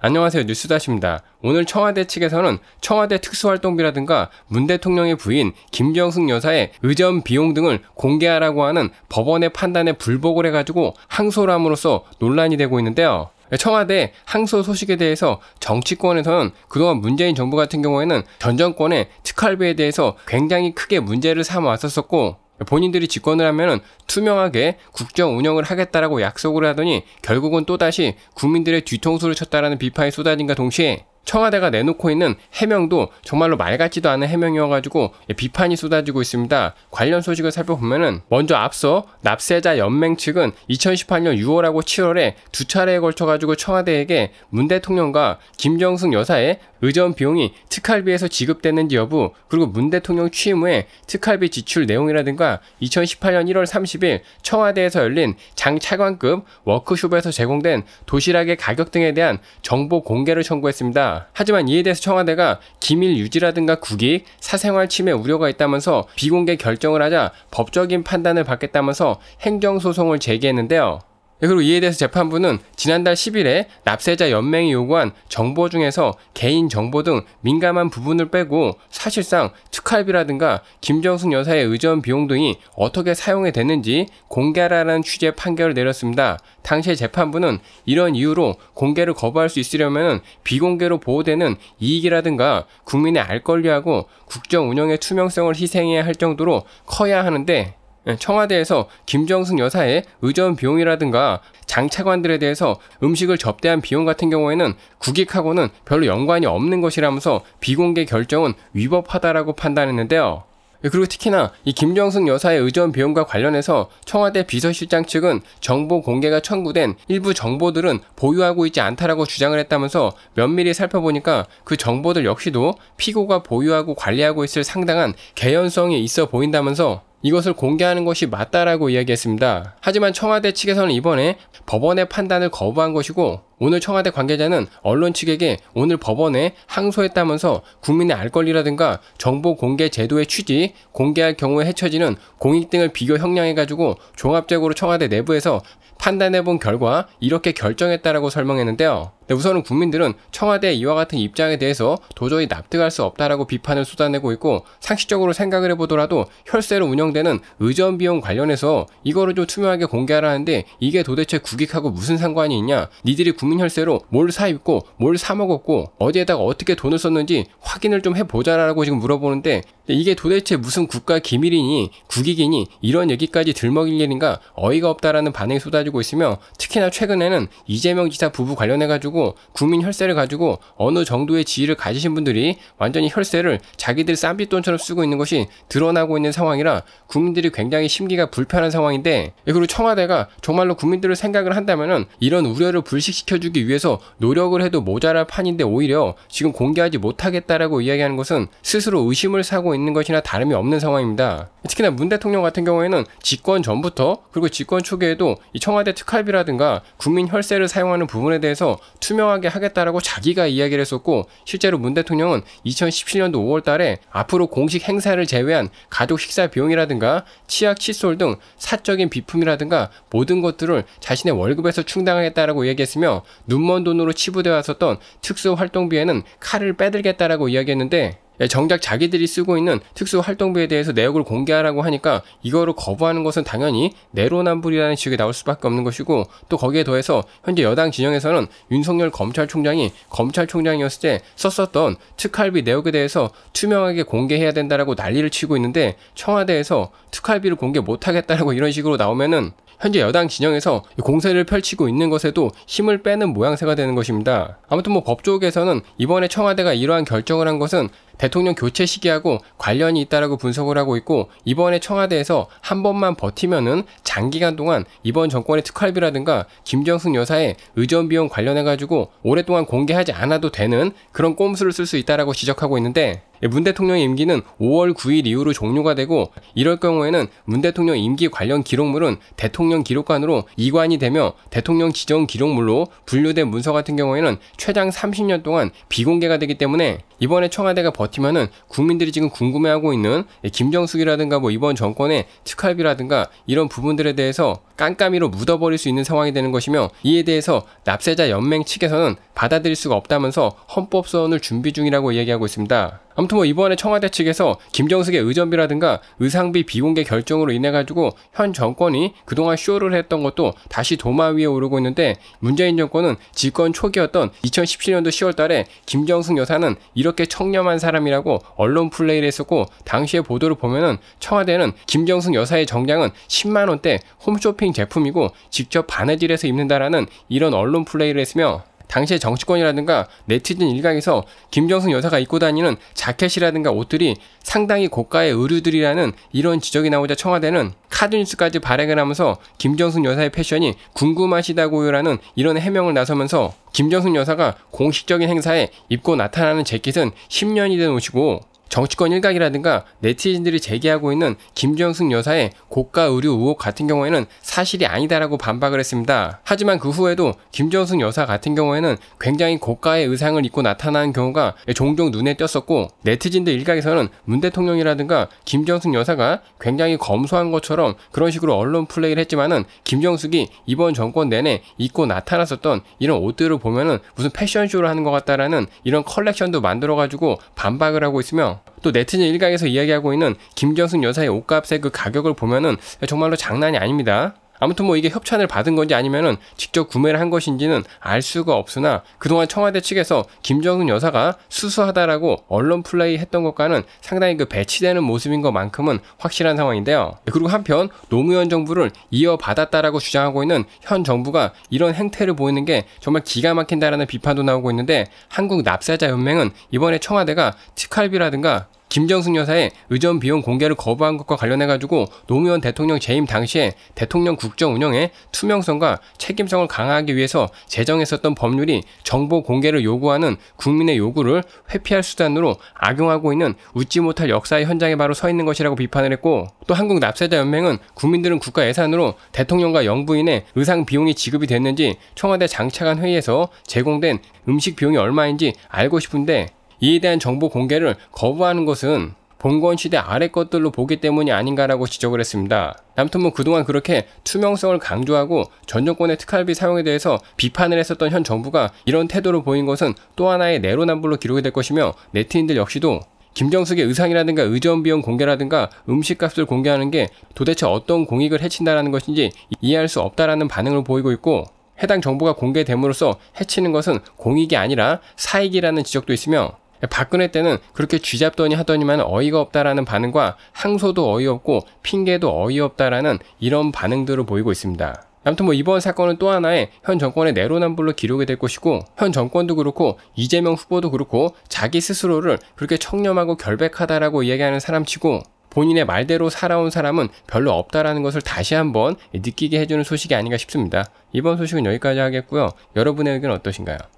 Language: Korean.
안녕하세요 뉴스다십니다 오늘 청와대 측에서는 청와대 특수활동비라든가 문 대통령의 부인 김정숙 여사의 의전 비용 등을 공개하라고 하는 법원의 판단에 불복을 해가지고 항소 함으로써 논란이 되고 있는데요. 청와대 항소 소식에 대해서 정치권에서는 그동안 문재인 정부 같은 경우에는 전 정권의 특활비에 대해서 굉장히 크게 문제를 삼아왔었고 었 본인들이 집권을 하면은 투명하게 국정 운영을 하겠다라고 약속을 하더니 결국은 또다시 국민들의 뒤통수를 쳤다라는 비판이 쏟아진과 동시에 청와대가 내놓고 있는 해명도 정말로 말 같지도 않은 해명이어가지고 예, 비판이 쏟아지고 있습니다. 관련 소식을 살펴보면은 먼저 앞서 납세자 연맹 측은 2018년 6월하고 7월에 두 차례에 걸쳐가지고 청와대에게 문 대통령과 김정숙 여사의 의전 비용이 특활비에서 지급됐는지 여부 그리고 문 대통령 취임 후에 특활비 지출 내용이라든가 2018년 1월 30일 청와대에서 열린 장차관급 워크숍에서 제공된 도시락의 가격 등에 대한 정보 공개를 청구했습니다. 하지만 이에 대해서 청와대가 기밀 유지라든가 국익, 사생활 침해 우려가 있다면서 비공개 결정을 하자 법적인 판단을 받겠다면서 행정소송을 제기했는데요. 네, 그리고 이에 대해서 재판부는 지난달 10일에 납세자 연맹이 요구한 정보 중에서 개인 정보 등 민감한 부분을 빼고 사실상 특활비라든가 김정숙 여사의 의전 비용 등이 어떻게 사용이 됐는지 공개하라는 취지의 판결을 내렸습니다. 당시 재판부는 이런 이유로 공개를 거부할 수 있으려면 비공개로 보호되는 이익이라든가 국민의 알 권리하고 국정 운영의 투명성을 희생해야 할 정도로 커야 하는데 예, 청와대에서 김정숙 여사의 의전 비용이라든가 장차관들에 대해서 음식을 접대한 비용 같은 경우에는 국익하고는 별로 연관이 없는 것이라면서 비공개 결정은 위법하다라고 판단했는데요. 예, 그리고 특히나 이 김정숙 여사의 의전 비용과 관련해서 청와대 비서실장 측은 정보 공개가 청구된 일부 정보들은 보유하고 있지 않다라고 주장을 했다면서 면밀히 살펴보니까 그 정보들 역시도 피고가 보유하고 관리하고 있을 상당한 개연성이 있어 보인다면서 이것을 공개하는 것이 맞다라고 이야기했습니다. 하지만 청와대 측에서는 이번에 법원의 판단을 거부한 것이고 오늘 청와대 관계자는 언론 측에게 오늘 법원에 항소했다면서 국민의 알 권리라든가 정보 공개 제도의 취지, 공개할 경우에 해쳐지는 공익 등을 비교 형량해가지고 종합적으로 청와대 내부에서 판단해본 결과 이렇게 결정했다라고 설명했는데요. 우선은 국민들은 청와대의 이와 같은 입장에 대해서 도저히 납득할 수 없다라고 비판을 쏟아내고 있고 상식적으로 생각을 해보더라도 혈세로 운영되는 의전 비용 관련해서 이거를 좀 투명하게 공개하라는데 이게 도대체 국익하고 무슨 상관이 있냐 니들이 국 국민 혈세로 뭘 사입고 뭘 사먹었고 어디에다가 어떻게 돈을 썼는지 확인을 좀 해보자라고 지금 물어보는데 이게 도대체 무슨 국가 기밀이니 국익이니 이런 얘기까지 들먹일 일인가 어이가 없다라는 반응이 쏟아지고 있으며 특히나 최근에는 이재명 지사 부부 관련해가지고 국민 혈세를 가지고 어느 정도의 지위를 가지신 분들이 완전히 혈세를 자기들 쌈빗돈처럼 쓰고 있는 것이 드러나고 있는 상황이라 국민들이 굉장히 심기가 불편한 상황인데 그리고 청와대가 정말로 국민들을 생각을 한다면은 이런 우려를 불식시켜 시켜주기 위해서 노력을 해도 모자랄 판인데 오히려 지금 공개하지 못하겠다라고 이야기하는 것은 스스로 의심을 사고 있는 것이나 다름이 없는 상황입니다. 특히나 문 대통령 같은 경우에는 집권 전부터 그리고 집권 초기에도 이 청와대 특활비라든가 국민 혈세를 사용하는 부분에 대해서 투명하게 하겠다라고 자기가 이야기를 했었고 실제로 문 대통령은 2017년도 5월 달에 앞으로 공식 행사를 제외한 가족 식사 비용이라든가 치약 칫솔 등 사적인 비품이라든가 모든 것들을 자신의 월급에서 충당하겠다라고 얘기했으며 눈먼 돈으로 치부되어 왔었던 특수활동비에는 칼을 빼들겠다라고 이야기했는데 예, 정작 자기들이 쓰고 있는 특수활동비에 대해서 내역을 공개하라고 하니까 이거를 거부하는 것은 당연히 내로남불이라는 식이 나올 수밖에 없는 것이고 또 거기에 더해서 현재 여당 진영에서는 윤석열 검찰총장이 검찰총장이었을 때 썼었던 특활비 내역에 대해서 투명하게 공개해야 된다라고 난리를 치고 있는데 청와대에서 특활비를 공개 못하겠다라고 이런 식으로 나오면은 현재 여당 진영에서 공세를 펼치고 있는 것에도 힘을 빼는 모양새가 되는 것입니다. 아무튼 뭐 법조계에서는 이번에 청와대가 이러한 결정을 한 것은 대통령 교체 시기하고 관련이 있다라고 분석을 하고 있고 이번에 청와대에서 한 번만 버티면은 장기간 동안 이번 정권의 특활비라든가 김정숙 여사의 의전 비용 관련해 가지고 오랫동안 공개하지 않아도 되는 그런 꼼수를 쓸 수 있다라고 지적하고 있는데 예, 문대통령 임기는 5월 9일 이후로 종료가 되고 이럴 경우에는 문 대통령 임기 관련 기록물은 대통령 기록관으로 이관이 되며 대통령 지정 기록물로 분류된 문서 같은 경우에는 최장 30년 동안 비공개가 되기 때문에 이번에 청와대가 버티 버티면은 국민들이 지금 궁금해하고 있는 김정숙이라든가 뭐 이번 정권의 특활비라든가 이런 부분들에 대해서 깜깜이로 묻어버릴 수 있는 상황이 되는 것이며 이에 대해서 납세자 연맹 측에서는 받아들일 수가 없다면서 헌법 소원을 준비 중이라고 이야기하고 있습니다. 아무튼 뭐 이번에 청와대 측에서 김정숙의 의전비라든가 의상비 비공개 결정으로 인해 가지고 현 정권이 그동안 쇼를 했던 것도 다시 도마 위에 오르고 있는데 문재인 정권은 집권 초기였던 2017년도 10월 달에 김정숙 여사는 이렇게 청렴한 사람이라고 언론 플레이를 했었고 당시의 보도를 보면은 청와대는 김정숙 여사의 정장은 10만 원대 홈쇼핑 제품이고 직접 바느질해서 입는다라는 이런 언론 플레이를 했으며 당시의 정치권이라든가 네티즌 일각에서 김정숙 여사가 입고 다니는 자켓이라든가 옷들이 상당히 고가의 의류들이라는 이런 지적이 나오자 청와대는 카드뉴스까지 발행을 하면서 김정숙 여사의 패션이 궁금하시다고요라는 이런 해명을 나서면서 김정숙 여사가 공식적인 행사에 입고 나타나는 재킷은 10년이 된 옷이고 정치권 일각이라든가 네티즌들이 제기하고 있는 김정숙 여사의 고가 의류 의혹 같은 경우에는 사실이 아니다라고 반박을 했습니다. 하지만 그 후에도 김정숙 여사 같은 경우에는 굉장히 고가의 의상을 입고 나타나는 경우가 종종 눈에 띄었었고 네티즌들 일각에서는 문 대통령이라든가 김정숙 여사가 굉장히 검소한 것처럼 그런 식으로 언론 플레이를 했지만은 김정숙이 이번 정권 내내 입고 나타났었던 이런 옷들을 보면은 무슨 패션쇼를 하는 것 같다라는 이런 컬렉션도 만들어가지고 반박을 하고 있으며 또 네티즌 일각에서 이야기하고 있는 김정숙 여사의 옷값의 그 가격을 보면은 정말로 장난이 아닙니다. 아무튼 뭐 이게 협찬을 받은 건지 아니면은 직접 구매를 한 것인지는 알 수가 없으나 그동안 청와대 측에서 김정은 여사가 수수하다라고 언론 플레이 했던 것과는 상당히 그 배치되는 모습인 것만큼은 확실한 상황인데요. 네, 그리고 한편 노무현 정부를 이어받았다라고 주장하고 있는 현 정부가 이런 행태를 보이는 게 정말 기가 막힌다라는 비판도 나오고 있는데 한국 납세자 연맹은 이번에 청와대가 특활비라든가 김정숙 여사의 의전 비용 공개를 거부한 것과 관련해 가지고 노무현 대통령 재임 당시에 대통령 국정 운영의 투명성과 책임성을 강화하기 위해서 제정했었던 법률이 정보 공개를 요구하는 국민의 요구를 회피할 수단으로 악용하고 있는 웃지 못할 역사의 현장에 바로 서 있는 것이라고 비판을 했고 또 한국 납세자 연맹은 국민들은 국가 예산으로 대통령과 영부인의 의상 비용이 지급이 됐는지 청와대 장차관 회의에서 제공된 음식 비용이 얼마인지 알고 싶은데 이에 대한 정보 공개를 거부하는 것은 봉건 시대 아래 것들로 보기 때문이 아닌가라고 지적을 했습니다. 남통은 그동안 그렇게 투명성을 강조하고 전 정권의 특활비 사용에 대해서 비판을 했었던 현 정부가 이런 태도를 보인 것은 또 하나의 내로남불로 기록이 될 것이며 네티인들 역시도 김정숙의 의상이라든가 의전 비용 공개라든가 음식값을 공개하는 게 도대체 어떤 공익을 해친다라는 것인지 이해할 수 없다라는 반응을 보이고 있고 해당 정보가 공개됨으로써 해치는 것은 공익이 아니라 사익이라는 지적도 있으며 박근혜 때는 그렇게 쥐잡더니 하더니만 어이가 없다라는 반응과 항소도 어이없고 핑계도 어이없다라는 이런 반응들을 보이고 있습니다. 아무튼 뭐 이번 사건은 또 하나의 현 정권의 내로남불로 기록이 될 것이고 현 정권도 그렇고 이재명 후보도 그렇고 자기 스스로를 그렇게 청렴하고 결백하다라고 이야기하는 사람치고 본인의 말대로 살아온 사람은 별로 없다라는 것을 다시 한번 느끼게 해주는 소식이 아닌가 싶습니다. 이번 소식은 여기까지 하겠고요. 여러분의 의견 어떠신가요?